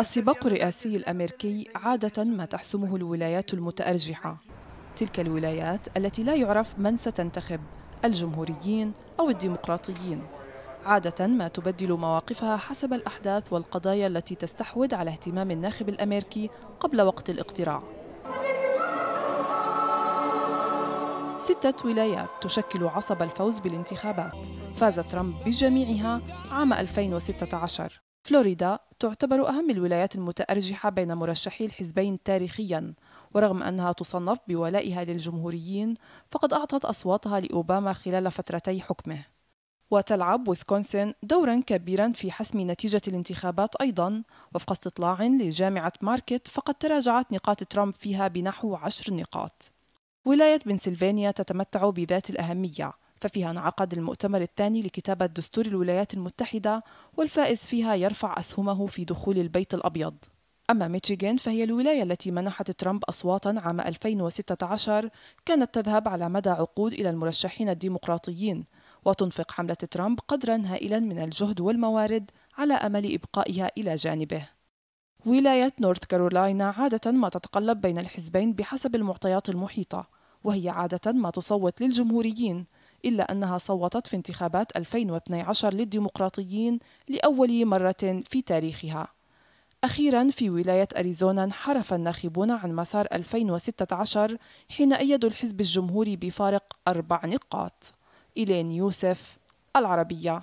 السباق الرئاسي الأمريكي عادة ما تحسمه الولايات المتأرجحة تلك الولايات التي لا يعرف من ستنتخب الجمهوريين أو الديمقراطيين عادة ما تبدل مواقفها حسب الأحداث والقضايا التي تستحوذ على اهتمام الناخب الأمريكي قبل وقت الاقتراع ستة ولايات تشكل عصب الفوز بالانتخابات فاز ترامب بجميعها عام 2016 فلوريدا تعتبر أهم الولايات المتأرجحة بين مرشحي الحزبين تاريخياً، ورغم أنها تصنف بولائها للجمهوريين، فقد أعطت أصواتها لأوباما خلال فترتي حكمه. وتلعب ويسكونسن دورا كبيرا في حسم نتيجة الانتخابات أيضا وفق استطلاع لجامعة ماركت فقد تراجعت نقاط ترامب فيها بنحو عشر نقاط ولاية بنسلفانيا تتمتع بذات الأهمية ففيها انعقد المؤتمر الثاني لكتابة دستور الولايات المتحدة والفائز فيها يرفع أسهمه في دخول البيت الأبيض أما ميشيغان فهي الولاية التي منحت ترامب أصواتا عام 2016 كانت تذهب على مدى عقود إلى المرشحين الديمقراطيين وتنفق حملة ترامب قدرا هائلا من الجهد والموارد على أمل إبقائها إلى جانبه ولاية نورث كارولاينا عادة ما تتقلب بين الحزبين بحسب المعطيات المحيطة وهي عادة ما تصوت للجمهوريين إلا أنها صوتت في انتخابات 2012 للديمقراطيين لأول مرة في تاريخها أخيرا في ولاية أريزونا انحرف الناخبون عن مسار 2016 حين أيدوا الحزب الجمهوري بفارق أربع نقاط إلين يوسف العربية